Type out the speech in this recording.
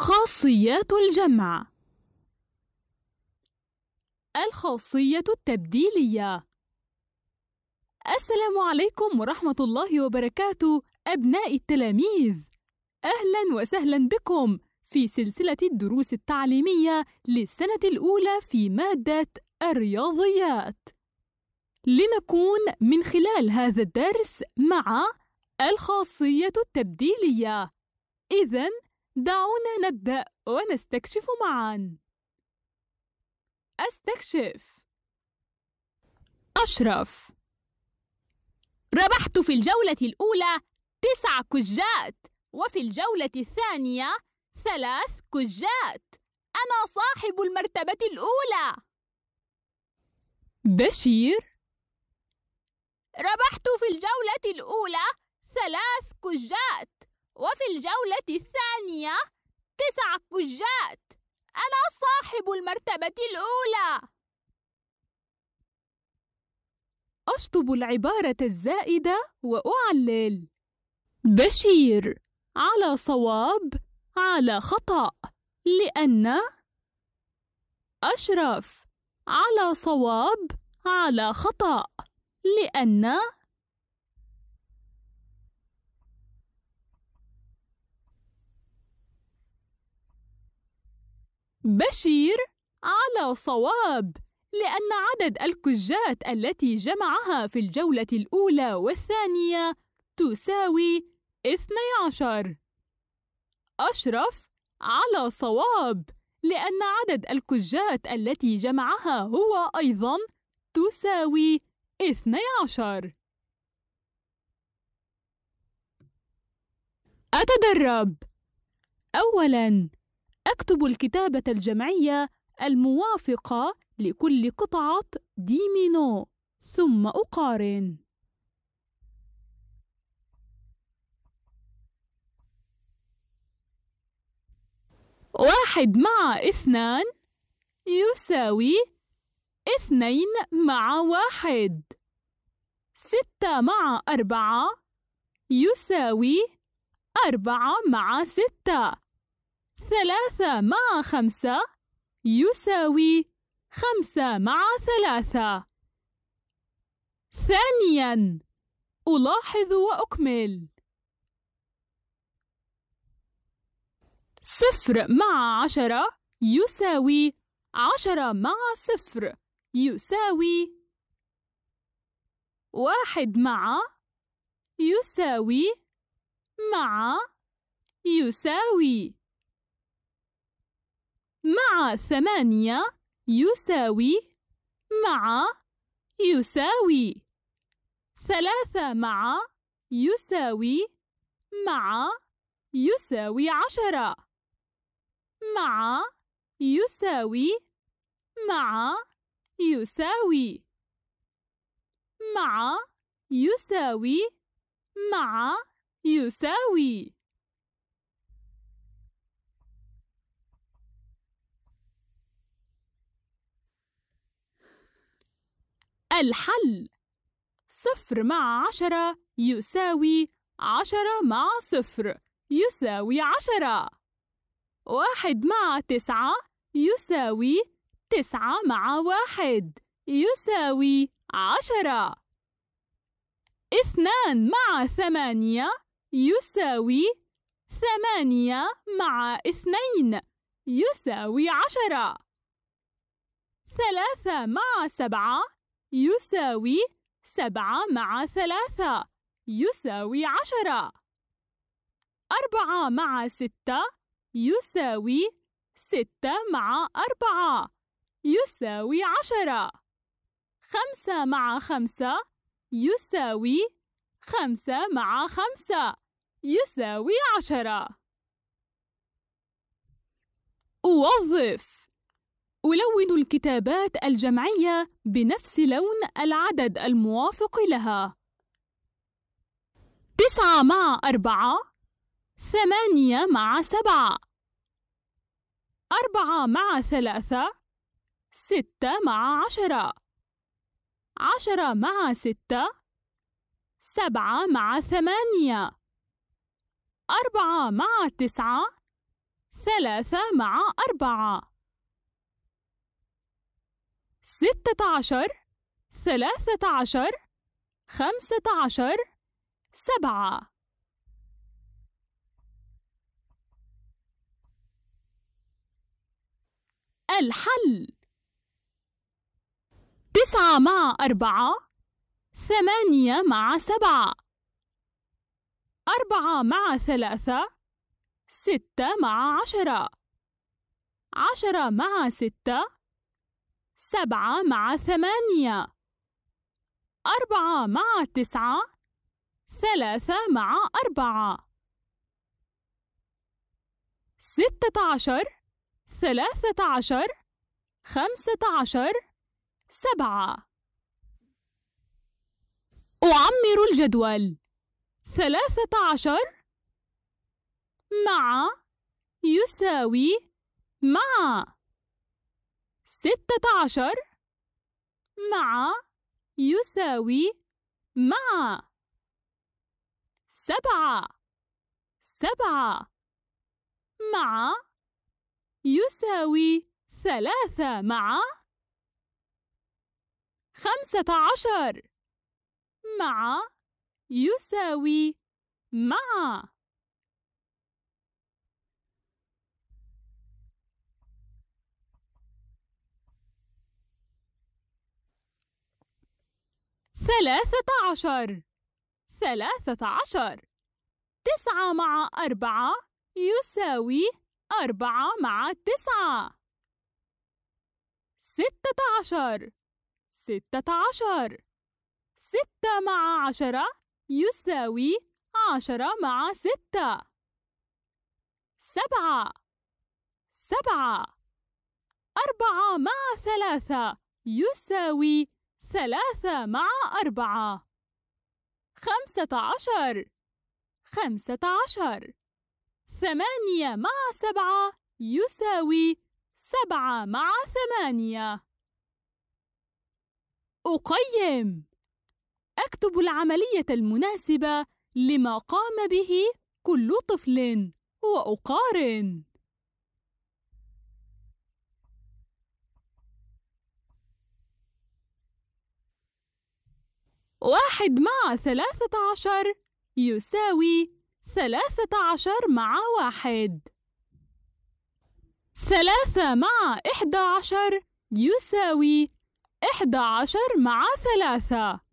خاصيات الجمع الخاصية التبديلية السلام عليكم ورحمة الله وبركاته أبناء التلاميذ أهلا وسهلا بكم في سلسلة الدروس التعليمية للسنة الأولى في مادة الرياضيات لنكون من خلال هذا الدرس مع الخاصية التبديلية إذن دعونا نبدأ ونستكشف معا. أستكشف أشرف ربحت في الجولة الأولى تسع كجات وفي الجولة الثانية ثلاث كجات أنا صاحب المرتبة الأولى بشير ربحت في الجولة الأولى ثلاث كجات وفي الجولة الثانية تسع كجات أنا صاحب المرتبة الأولى أشطب العبارة الزائدة وأعلل بشير على صواب على خطأ لأن أشرف على صواب على خطأ لأن بشير على صواب لأن عدد الكجات التي جمعها في الجولة الأولى والثانية تساوي 12 أشرف على صواب لأن عدد الكجات التي جمعها هو أيضا تساوي 12 أتدرب أولاً يكتب الكتابة الجمعية الموافقة لكل قطعة ديمينو ثم أقارن واحد مع اثنان يساوي اثنين مع واحد ستة مع أربعة يساوي أربعة مع ستة ثلاثة مع خمسة يساوي خمسة مع ثلاثة ثانياً ألاحظ وأكمل صفر مع عشرة يساوي عشرة مع صفر يساوي واحد مع يساوي مع يساوي مع ثمانية يساوي مع يساوي ثلاثة مع يساوي مع يساوي عشرة مع يساوي مع يساوي مع يساوي مع يساوي الحل صفر مع عشرة يساوي عشرة مع صفر يساوي عشرة واحد مع تسعة يساوي تسعة مع واحد يساوي عشرة اثنان مع ثمانية يساوي ثمانية مع اثنين يساوي عشرة ثلاثة مع سبعة يساوي سبعة مع ثلاثة يساوي عشرة أربعة مع ستة يساوي ستة مع أربعة يساوي عشرة خمسة مع خمسة يساوي خمسة مع خمسة يساوي عشرة أوظف ألون الكتابات الجمعية بنفس لون العدد الموافق لها تسعة مع أربعة ثمانية مع سبعة أربعة مع ثلاثة ستة مع عشرة عشرة مع ستة سبعة مع ثمانية أربعة مع تسعة ثلاثة مع أربعة ستة عشر ثلاثة عشر خمسة عشر سبعة الحل تسعة مع أربعة ثمانية مع سبعة أربعة مع ثلاثة ستة مع عشرة عشرة مع ستة سبعة مع ثمانية أربعة مع تسعة ثلاثة مع أربعة ستة عشر ثلاثة عشر خمسة عشر سبعة أعمر الجدول ثلاثة عشر مع يساوي مع ستة عشر مع يساوي مع سبعة سبعة مع يساوي ثلاثة مع خمسة عشر مع يساوي مع ثلاثة عشر ثلاثة عشر تسعة مع أربعة يساوي أربعة مع تسعة ستة عشر ستة عشر ستة مع عشرة يساوي عشرة مع ستة سبعة سبعة أربعة مع ثلاثة يساوي ثلاثة مع أربعة خمسة عشر خمسة عشر ثمانية مع سبعة يساوي سبعة مع ثمانية أقيم أكتب العملية المناسبة لما قام به كل طفل وأقارن واحد مع ثلاثة عشر يساوي ثلاثة عشر مع واحد ثلاثة مع إحدى عشر يساوي إحدى عشر مع ثلاثة